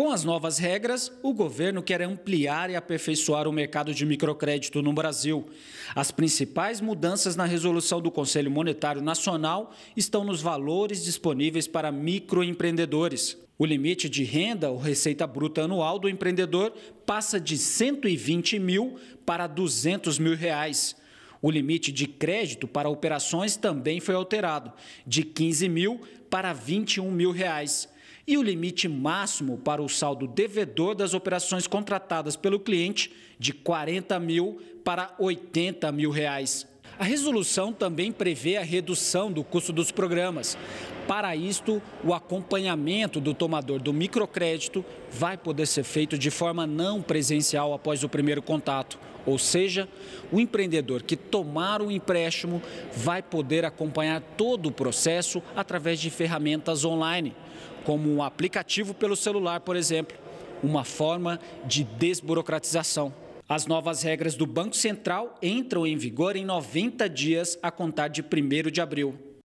Com as novas regras, o governo quer ampliar e aperfeiçoar o mercado de microcrédito no Brasil. As principais mudanças na resolução do Conselho Monetário Nacional estão nos valores disponíveis para microempreendedores. O limite de renda ou receita bruta anual do empreendedor passa de 120 mil para 200 mil reais. O limite de crédito para operações também foi alterado, de 15 mil para 21 mil reais e o limite máximo para o saldo devedor das operações contratadas pelo cliente de 40 mil para 80 mil reais. A resolução também prevê a redução do custo dos programas. Para isto, o acompanhamento do tomador do microcrédito vai poder ser feito de forma não presencial após o primeiro contato. Ou seja, o empreendedor que tomar o empréstimo vai poder acompanhar todo o processo através de ferramentas online, como um aplicativo pelo celular, por exemplo, uma forma de desburocratização. As novas regras do Banco Central entram em vigor em 90 dias a contar de 1 de abril.